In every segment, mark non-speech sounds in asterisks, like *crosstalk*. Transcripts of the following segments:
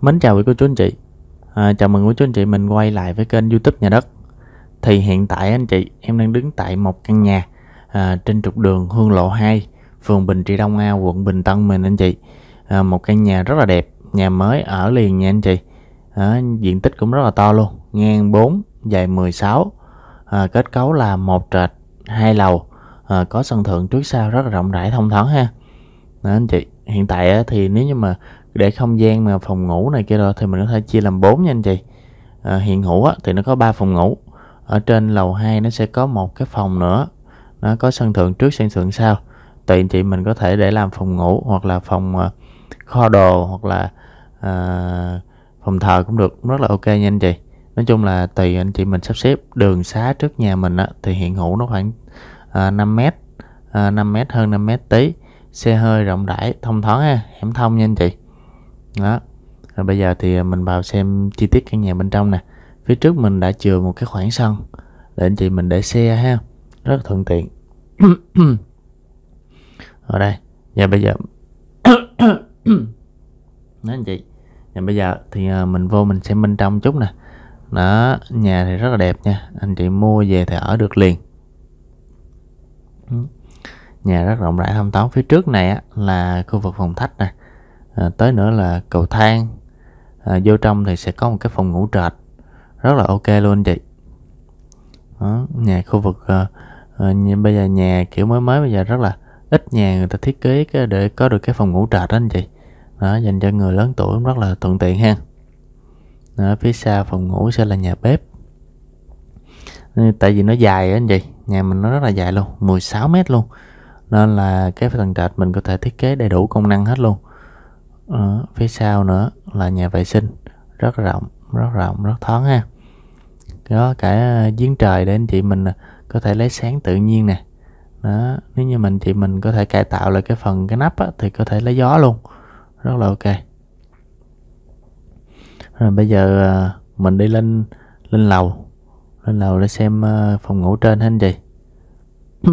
Mến chào quý cô chú anh chị à, Chào mừng quý chú anh chị mình quay lại với kênh youtube nhà đất Thì hiện tại anh chị em đang đứng tại một căn nhà à, Trên trục đường Hương Lộ 2 Phường Bình Trị Đông A, quận Bình Tân mình anh chị à, Một căn nhà rất là đẹp Nhà mới ở liền nha anh chị à, Diện tích cũng rất là to luôn Ngang 4, dài 16 à, Kết cấu là một trệt, hai lầu à, Có sân thượng trước sau rất là rộng rãi thông thoáng ha Đó anh chị hiện tại thì nếu như mà để không gian mà phòng ngủ này kia rồi thì mình có thể chia làm 4 nha anh chị à, hiện hữu á, thì nó có 3 phòng ngủ ở trên lầu 2 nó sẽ có một cái phòng nữa nó có sân thượng trước sân thượng sau tùy anh chị mình có thể để làm phòng ngủ hoặc là phòng à, kho đồ hoặc là à, phòng thờ cũng được rất là ok nha anh chị nói chung là tùy anh chị mình sắp xếp đường xá trước nhà mình á, thì hiện hữu nó khoảng à, 5 mét à, 5 mét hơn 5 mét tí xe hơi rộng rãi thông thoáng ha hẻm thông nha anh chị đó rồi bây giờ thì à, mình vào xem chi tiết căn nhà bên trong nè phía trước mình đã chừa một cái khoảng sân để anh chị mình để xe ha rất thuận tiện *clears throat* ở đây và bây giờ *clears throat* đó anh chị và bây giờ thì à, mình vô mình xem bên trong chút nè đó nhà thì rất là đẹp nha anh chị mua về thì ở được liền nhà rất rộng rãi thông thoáng phía trước này á, là khu vực phòng khách này à, tới nữa là cầu thang à, vô trong thì sẽ có một cái phòng ngủ trệt rất là ok luôn anh chị đó, nhà khu vực à, à, bây giờ nhà kiểu mới mới bây giờ rất là ít nhà người ta thiết kế cái, để có được cái phòng ngủ trệt đó anh chị đó, dành cho người lớn tuổi rất là thuận tiện ha đó, phía xa phòng ngủ sẽ là nhà bếp ừ, tại vì nó dài anh chị nhà mình nó rất là dài luôn 16 mét luôn nên là cái phần trệt mình có thể thiết kế đầy đủ công năng hết luôn đó, ờ, phía sau nữa là nhà vệ sinh rất rộng rất rộng rất thoáng ha có cả giếng trời để anh chị mình à, có thể lấy sáng tự nhiên nè đó nếu như mình chị mình có thể cải tạo lại cái phần cái nắp á, thì có thể lấy gió luôn rất là ok rồi bây giờ à, mình đi lên lên lầu lên lầu để xem à, phòng ngủ trên anh chị *coughs*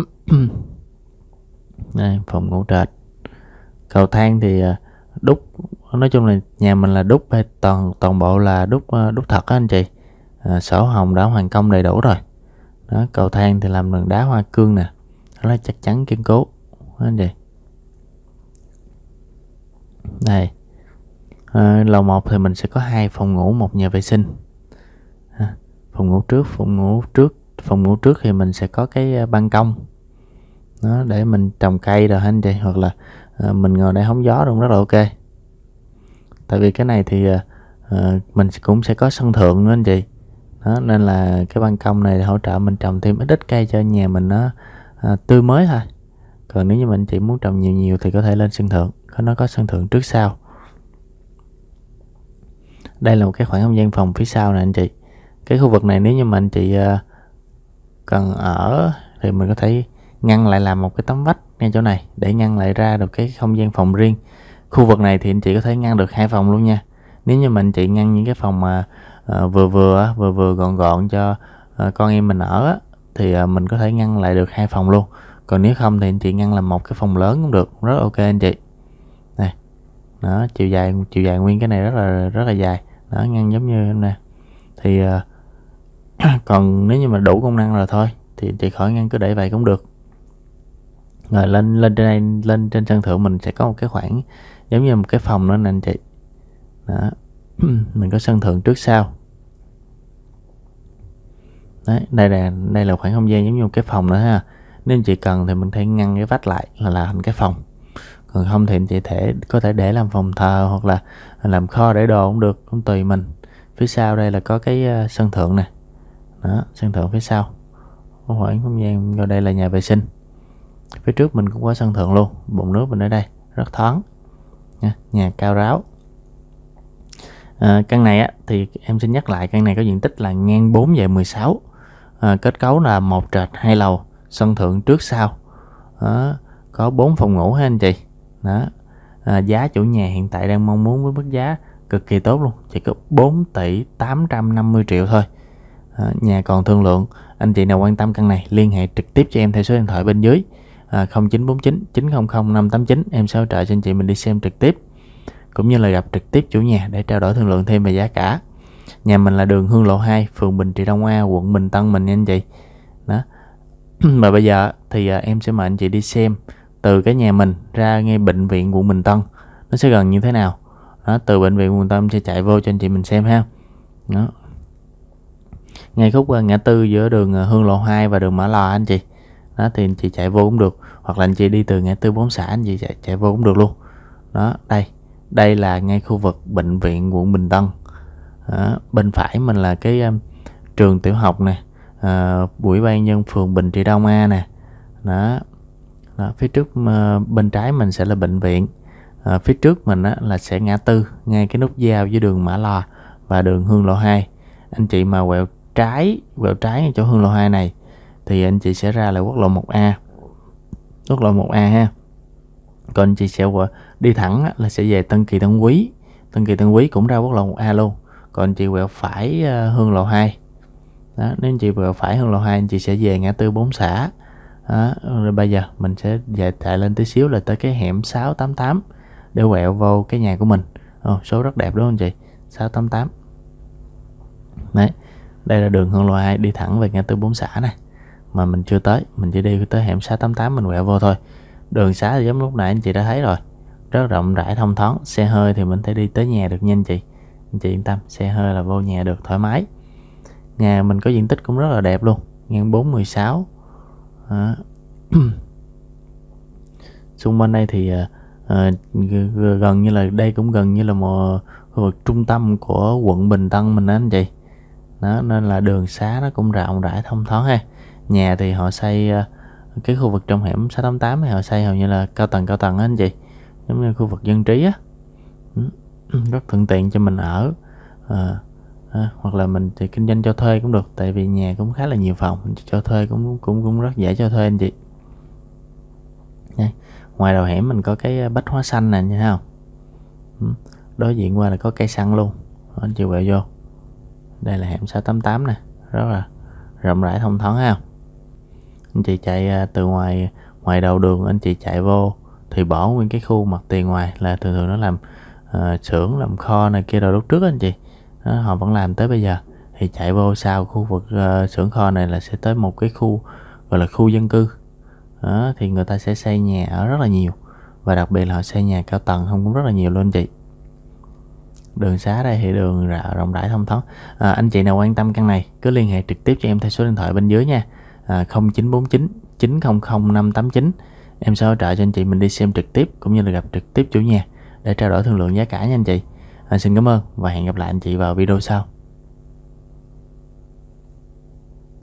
đây phòng ngủ trệt cầu thang thì đúc nói chung là nhà mình là đúc toàn toàn bộ là đúc ờ, đúc thật á anh chị à, sổ hồng đã hoàn công đầy đủ rồi đó cầu thang thì làm bằng đá hoa cương nè đó là chắc chắn kiên cố anh chị đây à, lầu 1 thì mình sẽ có hai phòng ngủ một nhà vệ sinh à, phòng ngủ trước phòng ngủ trước phòng ngủ trước thì mình sẽ có cái ban công nó để mình trồng cây rồi anh chị hoặc là À, mình ngồi đây hóng gió cũng rất là ok tại vì cái này thì à, à mình cũng sẽ có sân thượng nữa anh chị đó, nên là cái ban công này hỗ trợ mình trồng thêm ít ít cây cho nhà mình nó à, tươi mới thôi còn nếu như mình chỉ muốn trồng nhiều nhiều thì có thể lên sân thượng có nó có sân thượng trước sau đây là một cái khoảng không gian phòng phía sau này anh chị cái khu vực này nếu như mà anh chị à, cần ở thì mình có thể ngăn lại làm một cái tấm vách ngay chỗ này để ngăn lại ra được cái không gian phòng riêng khu vực này thì anh chị có thể ngăn được hai phòng luôn nha nếu như mình chị ngăn những cái phòng mà uh, vừa vừa vừa vừa gọn gọn cho uh, con em mình ở á, thì uh, mình có thể ngăn lại được hai phòng luôn còn nếu không thì anh chị ngăn là một cái phòng lớn cũng được rất ok anh chị này nó chiều dài chiều dài nguyên cái này rất là rất là dài nó ngăn giống như em nè thì uh, *clears throat* còn nếu như mà đủ công năng rồi thôi thì chị khỏi ngăn cứ để vậy cũng được rồi lên lên trên đây lên trên sân thượng mình sẽ có một cái khoảng giống như một cái phòng đó nè anh chị đó *clears throat* mình có sân thượng trước sau đấy đây là đây là khoảng không gian giống như một cái phòng nữa ha nên chị cần thì mình thể ngăn cái vách lại là làm cái phòng còn không thì anh chị thể có thể để làm phòng thờ hoặc là làm kho để đồ cũng được cũng tùy mình phía sau đây là có cái ờ, sân thượng nè đó sân thượng phía sau có khoảng không gian rồi đây là nhà vệ sinh phía trước mình cũng qua sân thượng luôn bồn nước mình ở đây rất thoáng nha, nhà cao ráo à, căn này á, thì em xin nhắc lại căn này có diện tích là ngang 4 dài 16 à, kết cấu là một trệt hai lầu sân thượng trước sau đó, có 4 phòng ngủ ha anh chị đó à, giá chủ nhà hiện tại đang mong muốn với mức giá cực kỳ tốt luôn chỉ có 4 tỷ 850 triệu thôi à, nhà còn thương lượng anh chị nào quan tâm căn này liên hệ trực tiếp cho em theo số điện thoại bên dưới à, 0949 900 589 em sẽ hỗ trợ cho anh chị mình đi xem trực tiếp cũng như là gặp trực tiếp chủ nhà để trao đổi thương lượng thêm về giá cả nhà mình là đường Hương Lộ 2 phường Bình Trị Đông A quận Bình Tân mình nha anh chị đó và *clears throat* bây giờ thì à, em sẽ mời anh chị đi xem từ cái nhà mình ra ngay bệnh viện quận Bình Tân nó sẽ gần như thế nào đó từ bệnh viện quận Tân em sẽ chạy vô cho anh chị mình xem ha đó ngay khúc à, ngã tư giữa đường à, Hương Lộ 2 và đường Mã Lò anh chị đó thì anh chị chạy vô cũng được hoặc là anh chị đi từ ngã tư bốn xã anh chị chạy chạy vô cũng được luôn đó đây đây là ngay khu vực bệnh viện quận bình tân đó, bên phải mình là cái um, trường tiểu học nè ờ, uh, ủy ban nhân phường bình trị đông a nè đó, đó phía trước uh, bên trái mình sẽ là bệnh viện uh, phía trước mình á, là sẽ ngã tư ngay cái nút giao với đường mã lò và đường hương lộ 2 anh chị mà quẹo trái quẹo trái ngay chỗ hương lộ 2 này thì anh chị sẽ ra lại quốc lộ 1A quốc lộ 1A ha còn anh chị sẽ đi thẳng là sẽ về Tân Kỳ Tân Quý Tân Kỳ Tân Quý cũng ra quốc lộ 1A luôn còn anh chị quẹo phải ờ, Hương Lộ 2 đó, nếu anh chị quẹo phải Hương Lộ 2 anh chị sẽ về ngã tư 4 xã đó, rồi bây giờ mình sẽ về chạy lên tí xíu là tới cái hẻm 688 để quẹo vô cái nhà của mình Ồ, số rất đẹp đúng không chị 688 đấy đây là đường Hương Lộ 2 đi thẳng về ngã tư 4 xã này mà mình chưa tới mình chỉ đi tới hẻm 688 mình quẹo vô thôi đường xá thì giống lúc nãy anh chị đã thấy rồi rất rộng rãi thông thoáng xe hơi thì mình thể đi tới nhà được nhanh chị anh chị yên tâm xe hơi là vô nhà được thoải mái nhà mình có diện tích cũng rất là đẹp luôn ngang 416 à. *clears throat* xung quanh đây thì à, gần như là đây cũng gần như là một khu vực trung tâm của quận Bình Tân mình đó anh chị đó, nên là đường xá nó cũng rộng rãi thông thoáng ha nhà thì họ xây ờ, cái khu vực trong hẻm 688 thì họ xây hầu như là cao tầng cao tầng á anh chị giống như khu vực dân trí á ừ, rất thuận tiện cho mình ở à, à, hoặc là mình thì kinh doanh cho thuê cũng được tại vì nhà cũng khá là nhiều phòng cho thuê cũng cũng cũng rất dễ cho thuê anh chị Đây. ngoài đầu hẻm mình có cái bách hóa xanh này như thế không ừ, đối diện qua là có cây xăng luôn anh chị quẹo vô đây là hẻm 688 nè rất là rộng rãi thông thoáng ha anh chị chạy à, từ ngoài ngoài đầu đường anh chị chạy vô thì bỏ nguyên cái khu mặt tiền ngoài là thường thường nó làm uh, xưởng làm kho này kia rồi lúc trước anh chị đó, họ vẫn làm tới bây giờ thì chạy vô sau khu vực uh, xưởng kho này là sẽ tới một cái khu gọi là khu dân cư đó, thì người ta sẽ xây nhà ở rất là nhiều và đặc biệt là họ xây nhà cao tầng không cũng rất là nhiều luôn chị đường xá đây thì đường rộng rãi thông thoáng à, anh chị nào quan tâm căn này cứ liên hệ trực tiếp cho em theo số điện thoại bên dưới nha à, 0949 900 589 em sẽ hỗ trợ cho anh chị mình đi xem trực tiếp cũng như là gặp trực tiếp chủ nhà để trao đổi thương lượng giá cả nha anh chị à, xin cảm ơn và hẹn gặp lại anh chị vào video sau